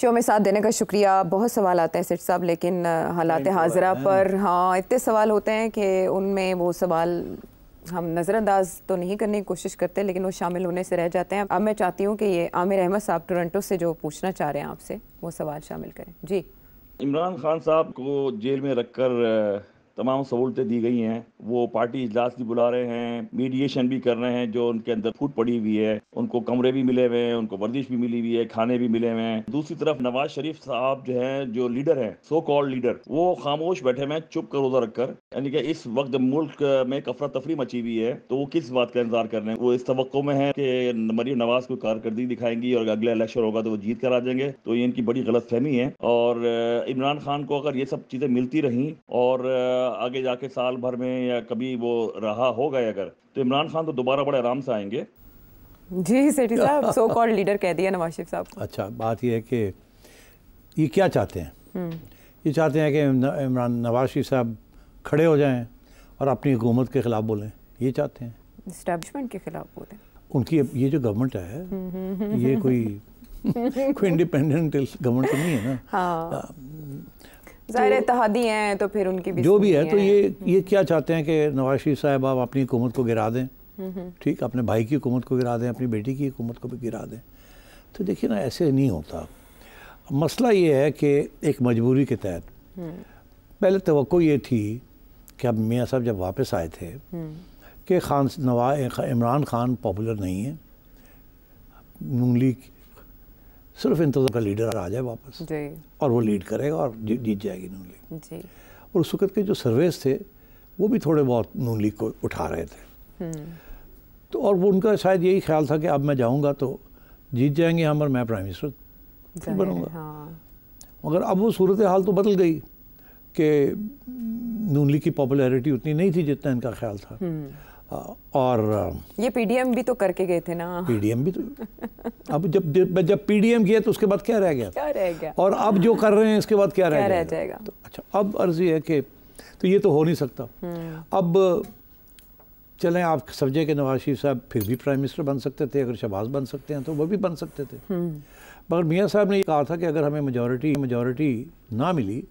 Show में साथ देने का शुक्रिया बहुत सवाल आते हैं सेठ साहब लेकिन हालात हाजरा पर हाँ इतने सवाल होते हैं कि उनमें वो सवाल हम नज़रअंदाज तो नहीं करने की कोशिश करते लेकिन वो शामिल होने से रह जाते हैं अब मैं चाहती हूँ कि ये आमिर अहमद साहब टोरंटो से जो पूछना चाह रहे हैं आपसे वो सवाल शामिल करें जी इमरान खान साहब को जेल में रखकर तमाम सहूलतें दी गई हैं वो पार्टी इजलास भी बुला रहे हैं मीडिएशन भी कर रहे हैं जो उनके अंदर फूट पड़ी हुई है उनको कमरे भी मिले हुए हैं उनको वर्जिश भी मिली हुई है खाने भी मिले हुए हैं दूसरी तरफ नवाज शरीफ साहब जो हैं जो लीडर हैं सो कॉल्ड लीडर वो खामोश बैठे हुए चुप कर उधर रखकर यानी कि इस वक्त मुल्क में कफरा तफरी मची हुई है तो वो किस बात का इंतजार कर रहे हैं वो इस तो में है कि मरीम नवाज को कारकर्दगी दिखाएंगी और अगला इलेक्शन होगा तो वो जीत कर आ जाएंगे तो ये इनकी बड़ी गलत फहमी है और इमरान खान को अगर ये सब चीज़ें मिलती रहीं और आगे जाके साल भर में या कभी वो रहा हो गए अगर तो इमरान खान तो दोबारा बड़े आराम से आएंगे जी सेठी साहब सो कॉल्ड लीडर कह दिया नवाज शरीफ साहब अच्छा बात यह है कि ये क्या चाहते हैं हम्म। ये चाहते हैं कि इमरान नवाज शरीफ साहब खड़े हो जाएं और अपनी हुकूमत के ख़िलाफ़ बोलें ये चाहते हैं इस्टेब्लिशमेंट के ख़िलाफ़ बोलें उनकी ये जो गवर्नमेंट है ये कोई कोई इंडिपेंडेंट गवर्नमेंट तो नहीं है ना हाँ। तो जाहिर तहदी हैं तो फिर उनकी भी जो भी है तो ये ये क्या चाहते हैं कि नवाज शरीफ साहब आप अपनी हुकूमत को गिरा दें ठीक अपने भाई की हुकूमत को गिरा दें अपनी बेटी की हुकूमत को भी गिरा दें तो देखिए ना ऐसे नहीं होता मसला ये है कि एक मजबूरी के तहत पहले तो ये थी कि अब मियाँ साहब जब वापस आए थे कि खान नवा इमरान खान पॉपुलर नहीं है नून लीग सिर्फ इंतजाम का लीडर आ जाए वापस जी और वो लीड करेगा और जीत जाएगी नून लीग और उस वक्त के जो सर्वेस थे वो भी थोड़े बहुत नून लीग को उठा रहे थे हम्म। तो और वो उनका शायद यही ख्याल था कि अब मैं जाऊँगा तो जीत जाएंगे हम और मैं प्राइम मिनिस्टर बनूँगा मगर अब वो सूरत हाल तो बदल गई कि नून लीग की पॉपुलैरिटी उतनी नहीं थी जितना इनका ख्याल था हम्म। और ये पीडीएम भी तो करके गए थे ना पीडीएम भी तो अब जब जब पीडीएम किया तो उसके बाद क्या रह गया क्या रह गया और अब जो कर रहे हैं इसके बाद क्या, क्या रह, रह जाएगा तो अच्छा अब अर्जी है कि तो ये तो हो नहीं सकता हम्म। अब चलें आप समझें कि नवाज शरीफ साहब फिर भी प्राइम मिनिस्टर बन सकते थे अगर शहबाज बन सकते हैं तो वह भी बन सकते थे हम्म। मगर मियाँ साहब ने ये कहा था कि अगर हमें मेजोरिटी मेजोरिटी ना मिली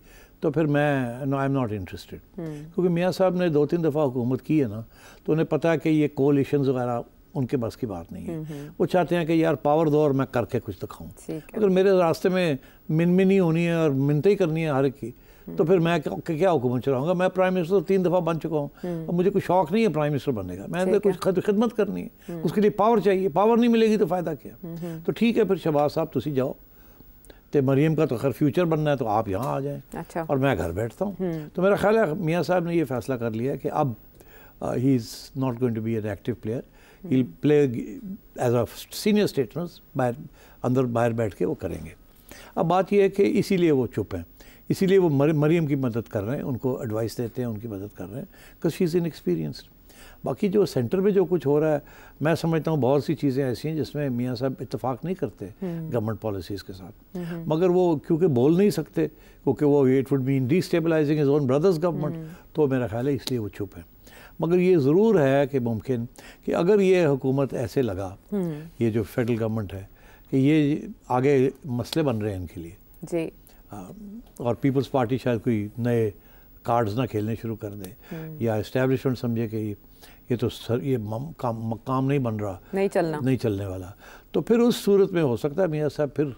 तो फिर मैं आई एम नॉट इंटरेस्टेड क्योंकि मियाँ साहब ने दो तीन दफ़ा हुकूमत की है ना तो उन्हें पता है कि ये कोलिशन वगैरह उनके बस की बात नहीं है हम्म, हम्म। वो चाहते हैं कि यार पावर दो और मैं करके कुछ दिखाऊँ अगर मेरे रास्ते में मिनमिनी होनी है और मिनते ही करनी है हर एक की हम्म। तो फिर मैं क्या हुक्म चलाऊंगा मैं प्राइम मिनिस्टर तो तीन दफ़ा बन चुका हूँ और मुझे कोई शौक नहीं है प्राइम मिनिस्टर बनने का मैंने तो कुछ खिदमत करनी है उसके लिए पावर चाहिए पावर नहीं मिलेगी तो फ़ायदा क्या तो ठीक है फिर शहबाज साहब तुम जाओ तो मरीम का तो खैर फ्यूचर बनना है तो आप यहाँ आ जाएँ अच्छा। और मैं घर बैठता हूँ तो मेरा ख्याल है मियाँ साहब ने ये फैसला कर लिया कि अब he is not going to be an active player he play as a senior स्टेटनर्स बाहर अंदर बाहर बैठ के वो करेंगे अब बात यह है कि इसीलिए वो चुप हैं इसीलिए वो मर, मरीम की मदद कर रहे हैं उनको एडवाइस देते हैं उनकी मदद कर रहे हैं because she is in experienced बाकी जो सेंटर में जो कुछ हो रहा है मैं समझता हूँ बहुत सी चीज़ें ऐसी हैं जिसमें मियाँ साहब इतफाक़ नहीं करते गवर्नमेंट हम्म। पॉलिसीज़ के साथ हम्म। मगर वो क्योंकि बोल नहीं सकते क्योंकि वो it would mean stabilising his own brothers government तो मेरा ख्याल है इसलिए वो चुप है मगर ये ज़रूर है कि मुमकिन कि अगर ये हुकूमत ऐसे लगा हम्म। ये जो फेडरल गवर्नमेंट है कि ये आगे मसले बन रहे हैं इनके लिए जी आ, और पीपल्स पार्टी शायद कोई नए कार्ड्स ना खेलने शुरू कर दे हम्म। या इस्टेब्लिशमेंट समझे कि ये तो सर ये काम काम नहीं बन रहा नहीं चलना नहीं चलने वाला तो फिर उस सूरत में हो सकता है मियाँ साहब फिर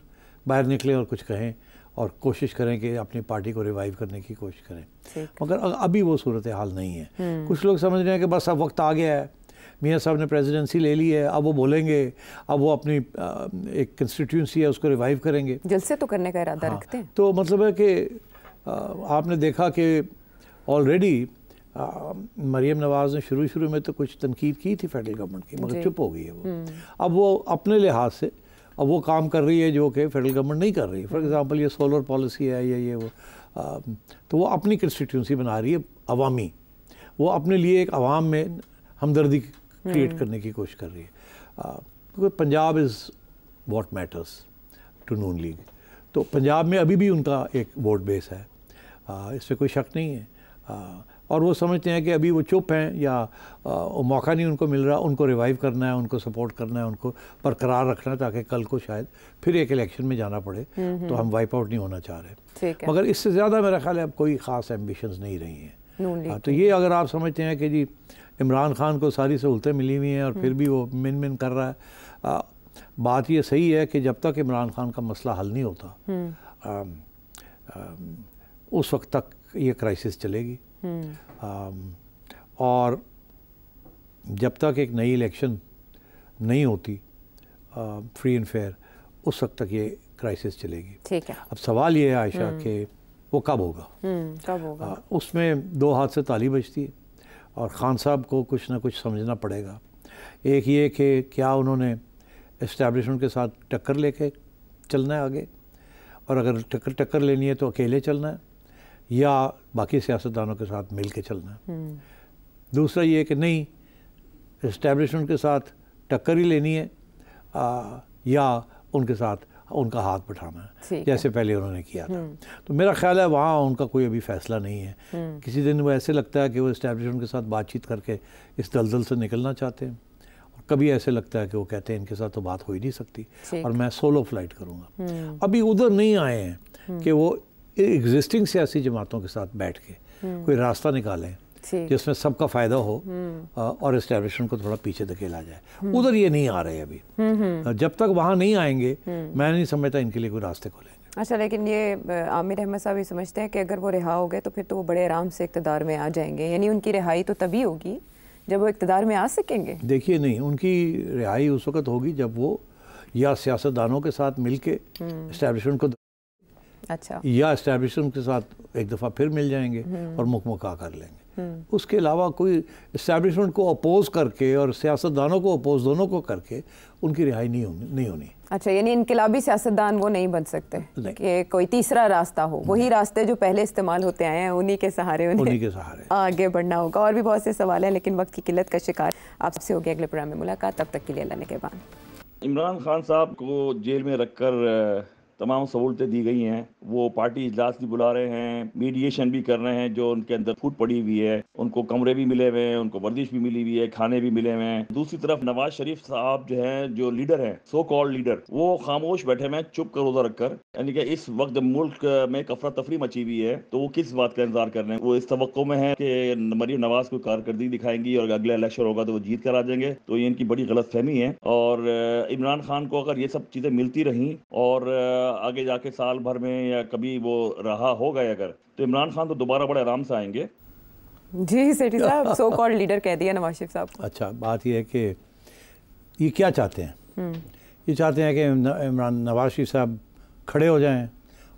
बाहर निकलें और कुछ कहें और कोशिश करें कि अपनी पार्टी को रिवाइव करने की कोशिश करें मगर अभी वो सूरत हाल नहीं है हम्म। कुछ लोग समझ रहे हैं कि बस अब वक्त आ गया है मियाँ साहब ने प्रेसिडेंसी ले ली है अब वो बोलेंगे अब वो अपनी एक कंस्टिट्यूंसी है उसको रिवाइव करेंगे जलसे तो करने का इरादा हाँ, रखते हैं तो मतलब है कि आपने देखा कि ऑलरेडी मरीम नवाज़ ने शुरू शुरू में तो कुछ तनकीद की थी फेडरल गवर्नमेंट की मगर चुप हो गई है वो हम्म। अब वो अपने लिहाज से अब वो काम कर रही है जो कि फेडरल गवर्नमेंट नहीं कर रही फॉर एग्ज़ाम्पल ये सोलर पॉलिसी है या ये वो आ, तो वो अपनी कंस्टिट्यूंसी बना रही है अवामी वो अपने लिए एक अवाम में हमदर्दी क्रिएट हम्म। करने की कोशिश कर रही है क्योंकि तो Punjab is what matters to Noon league तो पंजाब में अभी भी उनका एक वोट बेस है इससे कोई शक नहीं है आ, और वो समझते हैं कि अभी वो चुप हैं या आ, मौका नहीं उनको मिल रहा उनको रिवाइव करना है उनको सपोर्ट करना है उनको बरकरार रखना है ताकि कल को शायद फिर एक इलेक्शन में जाना पड़े तो हम वाइप आउट नहीं होना चाह रहे मगर इससे ज़्यादा मेरा ख्याल है अब कोई ख़ास एम्बिशंस नहीं रही हैं हाँ, तो ये अगर आप समझते हैं कि जी इमरान खान को सारी सहूलतें मिली हुई हैं और फिर हम्म। भी वो मिन मिन कर रहा है आ, बात ये सही है कि जब तक इमरान खान का मसला हल नहीं होता हम्म। उस वक्त तक ये क्राइसिस चलेगी हम्म। आम, और जब तक एक नई इलेक्शन नहीं होती फ्री एंड फेयर उस वक्त तक ये क्राइसिस चलेगी ठीक है अब सवाल ये है आयशा हम्म। कि वो कब होगा हम्म, कब होगा आ, उसमें दो हाथ से ताली बजती है और ख़ान साहब को कुछ ना कुछ समझना पड़ेगा एक ये कि क्या उन्होंने इस्टेब्लिशमेंट के साथ टक्कर लेके चलना है आगे और अगर टक्कर टक्कर लेनी है तो अकेले चलना है या बाकी सियासतदानों के साथ मिल के चलना हम्म। दूसरा ये कि नहीं इस्टेब्लिशमेंट के साथ टक्कर ही लेनी है आ, या उनके साथ उनका हाथ बैठाना है जैसे है। पहले उन्होंने किया था हम्म। तो मेरा ख्याल है वहाँ उनका कोई अभी फैसला नहीं है हम्म। किसी दिन वो ऐसे लगता है कि वो इस्टेब्लिशमेंट के साथ बातचीत करके इस दलदल से निकलना चाहते हैं और कभी ऐसे लगता है कि वो कहते हैं इनके साथ तो बात हो ही नहीं सकती और मैं सोलो फ्लाइट करूँगा अभी उधर नहीं आए हैं कि वो एग्जिस्टिंग सियासी जमातों के साथ बैठ के हम्म। कोई रास्ता निकालें जिसमें सबका फ़ायदा हो हम्म। और इस्टेब्लिशमेंट को थोड़ा पीछे धकेला जाए हम्म। उधर ये नहीं आ रहे अभी जब तक वहाँ नहीं आएंगे मैं नहीं समझता इनके लिए कोई रास्ते खोलेंगे अच्छा लेकिन ये आमिर अहमद साहब ये समझते हैं कि अगर वो रिहा हो गए तो फिर तो वो बड़े आराम से इकतदार में आ जाएंगे यानी उनकी रिहाई तो तभी होगी जब वो इकतदार में आ सकेंगे देखिए नहीं उनकी रिहाई उस वक्त होगी जब वो या सियासतदानों के साथ मिलके के को अच्छा या इस्टेब्लिशमेंट के साथ एक दफ़ा फिर मिल जाएंगे हम्म। और मुकमका कर लेंगे हम्म। उसके अलावा कोई इस्टेब्लिशमेंट को अपोज करके और सियासतदानों को अपोज दोनों को करके उनकी रिहाई नहीं होनी नहीं होनी अच्छा यानी इनकलाबी सियासतदान वो नहीं बन सकते कि कोई तीसरा रास्ता हो वही रास्ते जो पहले इस्तेमाल होते आए हैं उन्हीं के सहारे उन्हीं के सहारे आगे बढ़ना होगा और भी बहुत से सवाल हैं लेकिन वक्त की किल्लत का शिकार आपसे हो गया अगले प्रोग्राम में मुलाकात तब तक के लिए लाने के बाद इमरान खान साहब को जेल में रखकर तमाम सहूलतें दी गई हैं वो पार्टी इजलास भी बुला रहे हैं मीडिएशन भी कर रहे हैं जो उनके अंदर फूट पड़ी हुई है उनको कमरे भी मिले हुए हैं उनको वर्जिश भी मिली हुई है खाने भी मिले हुए हैं दूसरी तरफ नवाज शरीफ साहब जो हैं जो लीडर हैं सो कॉल लीडर वो खामोश बैठे हुए हैं चुप कर रोजा रखकर यानी कि इस वक्त मुल्क में कफरा तफरी मची हुई है तो वो किस बात का इंतजार कर रहे हैं वो इस तो में है कि मरीम नवाज को कारकर्दगी दिखाएंगी और अगला इलेक्शन होगा तो वो जीत कर आ जाएंगे तो ये इनकी बड़ी गलत फहमी है और इमरान खान को अगर ये सब चीज़ें मिलती रहीं और आगे जाके साल भर में या कभी वो रहा हो गए अगर तो इमरान खान तो दोबारा बड़े आराम से आएंगे जी सेठी साहब सो कॉल्ड लीडर कह दिया नवाज शरीफ साहब अच्छा बात यह है कि ये क्या चाहते हैं हम्म। ये चाहते हैं कि इमरान नवाज शरीफ साहब खड़े हो जाएं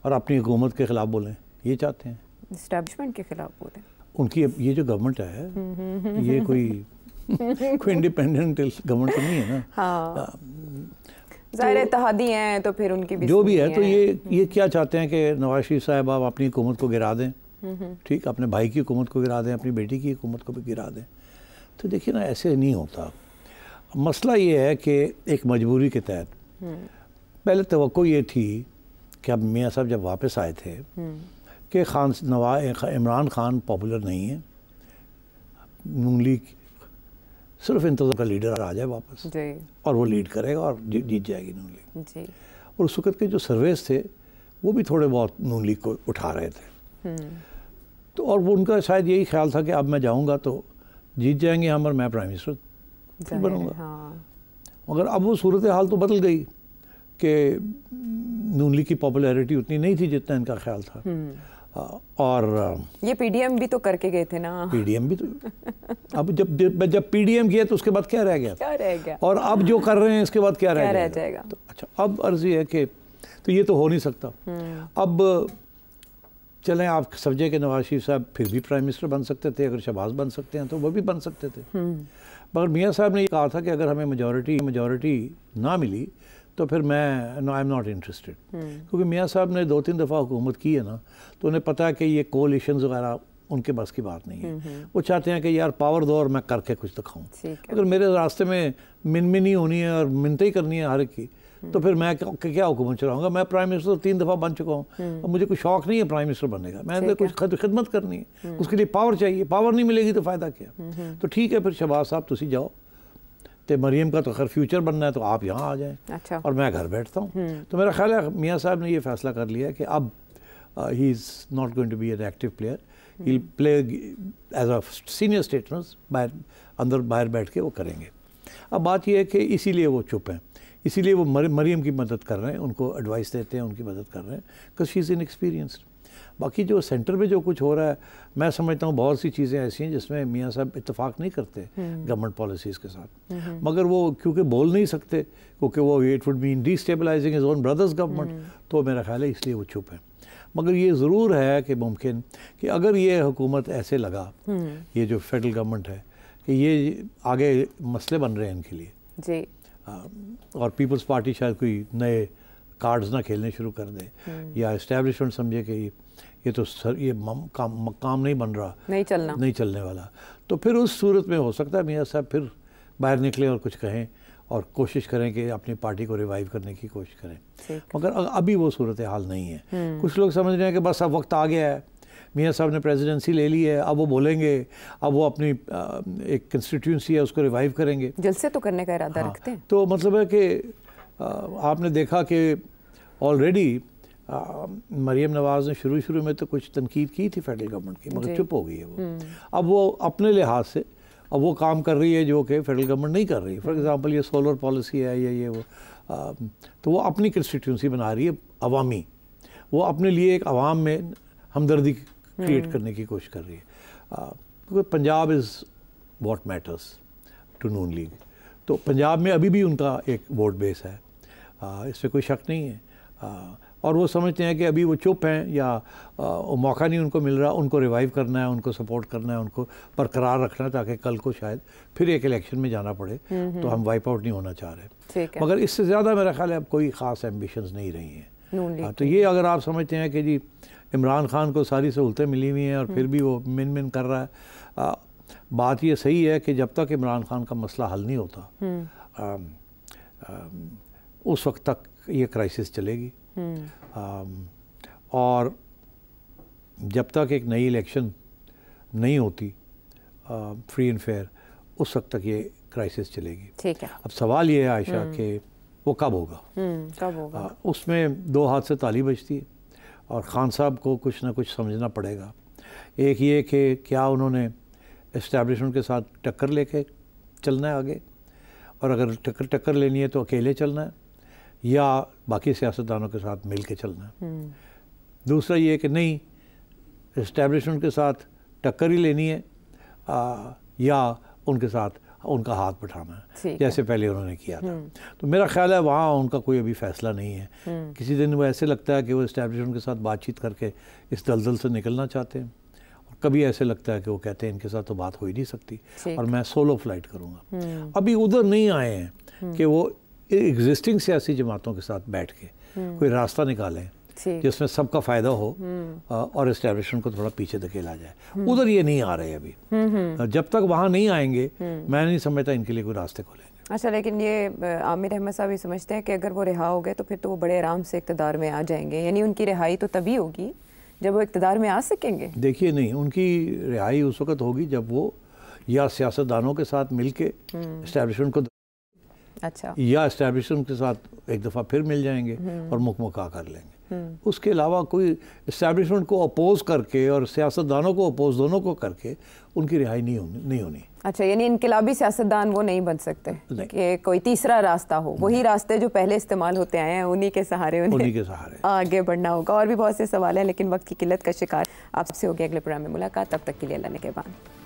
और अपनी हुकूमत के ख़िलाफ़ बोलें ये चाहते हैं इस्टेबलिशमेंट के ख़िलाफ़ बोलें उनकी ये जो गवर्नमेंट है ये कोई कोई इंडिपेंडेंट गवर्नमेंट तो नहीं है ना हाँ जाहिर है तो हैं तो फिर उनकी भी जो भी है तो ये ये क्या चाहते हैं कि नवाज शरीफ साहब आप अपनी हुकूमत को गिरा दें ठीक अपने भाई की हुकूमत को गिरा दें अपनी बेटी की हुकूमत को भी गिरा दें तो देखिए ना ऐसे नहीं होता मसला ये है कि एक मजबूरी के तहत हम्म। पहले तो ये थी कि अब मियाँ साहब जब वापस आए थे हम्म। कि खान नवा इमरान खान पॉपुलर नहीं है नून लीग सिर्फ इंतजाम का लीडर आ जाए वापस जी और वो लीड करेगा और जीत जाएगी नून लीग और उस वक्त के जो सर्वेस थे वो भी थोड़े बहुत नून लीग को उठा रहे थे हम्म। तो और वो उनका शायद यही ख्याल था कि अब मैं जाऊँगा तो जीत जाएंगे हम और मैं प्राइम मिनिस्टर फिर बनूंगा हाँ। मगर अब वो सूरत हाल तो बदल गई कि नून लीग की पॉपुलैरिटी उतनी नहीं थी जितना इनका ख्याल था हम्म। और ये पीडीएम भी तो करके गए थे ना पीडीएम भी तो अब जब जब पीडीएम किया तो उसके बाद क्या रह गया क्या रह गया और अब जो कर रहे हैं इसके बाद क्या, क्या रह, रह जाएगा तो अच्छा अब अर्जी है कि तो ये तो हो नहीं सकता हम्म। अब चलें आप समझें कि नवाज शरीफ साहब फिर भी प्राइम मिनिस्टर बन सकते थे अगर शहबाज बन सकते हैं तो वह भी बन सकते थे हम्म। मगर मियाँ साहब ने ये कहा था कि अगर हमें मेजोरिटी मेजोरिटी ना मिली तो फिर मैं no I am not interested क्योंकि मियाँ साहब ने दो तीन दफ़ा हुकूमत की है ना तो उन्हें पता है कि ये कोलिशन वगैरह उनके बस की बात नहीं है hmm, hmm. वो चाहते हैं कि यार पावर दो और मैं करके कुछ दिखाऊँ अगर मेरे रास्ते में मिनमिनी होनी है और मिनते ही करनी है हर एक की hmm. तो फिर मैं क्या हुकूमत चलाऊंगा मैं प्राइम मिनिस्टर तो तीन दफ़ा बन चुका हूँ और मुझे कोई शौक नहीं है प्राइम मिनिस्टर बनने का मैंने तो कुछ खद, खिदमत करनी है उसके लिए पावर चाहिए पावर नहीं मिलेगी तो फ़ायदा क्या तो ठीक है फिर शहबाज साहब तुम जाओ तो मरीम का तो खैर फ्यूचर बनना है तो आप यहाँ आ जाएँ अच्छा। और मैं घर बैठता हूँ हम्म। तो मेरा ख्याल है मियाँ साहब ने ये फैसला कर लिया कि अब he is not going to be an active player he play as a senior statement hmm. बाहर अंदर बाहर बैठ के वो करेंगे अब बात यह है कि इसीलिए वो चुप हैं इसीलिए वो मरीम की मदद कर रहे हैं उनको एडवाइस देते हैं उनकी मदद कर रहे हैं because she is in experienced बाकी जो सेंटर में जो कुछ हो रहा है मैं समझता हूँ बहुत सी चीज़ें ऐसी हैं जिसमें मियाँ साहब इतफाक़ नहीं करते गवर्नमेंट हम्म। पॉलिसीज़ के साथ हम्म। मगर वो क्योंकि बोल नहीं सकते क्योंकि वो it would mean destabilising his own brothers government तो मेरा ख्याल है इसलिए वो चुप है मगर ये ज़रूर है कि मुमकिन कि अगर ये हुकूमत ऐसे लगा हम्म। ये जो फेडरल गवर्नमेंट है कि ये आगे मसले बन रहे हैं इनके लिए जी और पीपल्स पार्टी शायद कोई नए कार्ड्स ना खेलने शुरू कर दे या इस्टेब्लिशमेंट समझे कि ये तो सर ये काम काम नहीं बन रहा नहीं चलना नहीं चलने वाला तो फिर उस सूरत में हो सकता है मियाँ साहब फिर बाहर निकलें और कुछ कहें और कोशिश करें कि अपनी पार्टी को रिवाइव करने की कोशिश करें मगर अभी वो सूरत हाल नहीं है हम्म। कुछ लोग समझ रहे हैं कि बस अब वक्त आ गया है मियाँ साहब ने प्रेसिडेंसी ले ली है अब वो बोलेंगे अब वो अपनी एक कंस्टिट्यूंसी है उसको रिवाइव करेंगे जलसे तो करने का इरादा हाँ, रखते हैं तो मतलब है कि आपने देखा कि ऑलरेडी मरीम नवाज़ ने शुरू शुरू में तो कुछ तनकीद की थी फेडरल गवर्नमेंट की मगर चुप हो गई है वो हम्म। अब वो अपने लिहाज से अब वो काम कर रही है जो कि फेडरल गवर्नमेंट नहीं कर रही फॉर एग्ज़ाम्पल ये सोलर पॉलिसी है या ये वो आ, तो वो अपनी कंस्टिट्यूंसी बना रही है अवामी वो अपने लिए एक आवाम में हमदर्दी क्रिएट हम्म। करने की कोशिश कर रही है क्योंकि Punjab is what matters to Noon league तो पंजाब में अभी भी उनका एक वोट बेस है इससे इस पर कोई शक नहीं है आ, और वो समझते हैं कि अभी वो चुप हैं या आ, मौका नहीं उनको मिल रहा उनको रिवाइव करना है उनको सपोर्ट करना है उनको बरकरार रखना है ताकि कल को शायद फिर एक इलेक्शन में जाना पड़े तो हम वाइप आउट नहीं होना चाह रहे मगर इससे ज़्यादा मेरा ख्याल है अब कोई ख़ास एम्बिशन नहीं रही हैं हाँ, तो ये अगर आप समझते हैं कि जी इमरान खान को सारी सहूलतें मिली हुई हैं और फिर हम्म। भी वो मिन मिन कर रहा है आ, बात ये सही है कि जब तक इमरान खान का मसला हल नहीं होता आ, हम्म। आ, उस वक्त तक ये क्राइसिस चलेगी हम्म। और जब तक एक नई इलेक्शन नहीं होती फ्री एंड फेयर उस वक्त तक ये क्राइसिस चलेगी ठीक है अब सवाल ये है आयशा हम्म। कि वो कब होगा हम्म, कब होगा आ, उसमें दो हाथ से ताली बजती है और ख़ान साहब को कुछ ना कुछ समझना पड़ेगा एक ये कि क्या उन्होंने इस्टेब्लिशमेंट के साथ टक्कर लेके चलना है आगे और अगर टक्कर टक्कर लेनी है तो अकेले चलना है या बाकी सियासतदानों के साथ मिल के चलना हम्म। दूसरा ये कि नहीं इस्टेब्लिशमेंट के साथ टक्कर ही लेनी है आ, या उनके साथ उनका हाथ बैठाना है जैसे है। पहले उन्होंने किया था हम्म। तो मेरा ख्याल है वहाँ उनका कोई अभी फैसला नहीं है हम्म। किसी दिन वो ऐसे लगता है कि वो इस्टेब्लिशमेंट के साथ बातचीत करके इस दलदल से निकलना चाहते हैं और कभी ऐसे लगता है कि वो कहते हैं इनके साथ तो बात हो ही नहीं सकती और मैं सोलो फ्लाइट करूँगा अभी उधर नहीं आए हैं कि वो एग्जिस्टिंग सियासी जमातों के साथ बैठ के हम्म। कोई रास्ता निकालें जिसमें सबका फ़ायदा हो हम्म। और इस्टेब्लिशमेंट को थोड़ा पीछे धकेला जाए हम्म। उधर ये नहीं आ रहे अभी जब तक वहाँ नहीं आएंगे मैं नहीं समझता इनके लिए कोई रास्ते खोलेंगे अच्छा लेकिन ये आमिर अहमद साहब ये समझते हैं कि अगर वो रिहा हो गए तो फिर तो वो बड़े आराम से इकतदार में आ जाएंगे यानी उनकी रिहाई तो तभी होगी जब वो इकतदार में आ सकेंगे देखिए नहीं उनकी रिहाई उस वक्त होगी जब वो या सियासतदानों के साथ मिलके के को अच्छा या इस्टेब्लिशमेंट के साथ एक दफ़ा फिर मिल जाएंगे हम्म। और मुकमका कर लेंगे हम्म। उसके अलावा कोई इस्टेब्लिशमेंट को अपोज करके और सियासतदानों को अपोज दोनों को करके उनकी रिहाई नहीं होनी नहीं होनी अच्छा यानी इनकलाबी सियासतदान वो नहीं बन सकते नहीं। कि कोई तीसरा रास्ता हो वही रास्ते जो पहले इस्तेमाल होते आए हैं उन्हीं के सहारे उन्हीं के सहारे आगे बढ़ना होगा और भी बहुत से सवाल हैं लेकिन वक्त की किल्लत का शिकार आपसे होगी अगले प्रोग्राम में मुलाकात तब तक के लिए लाने के बाद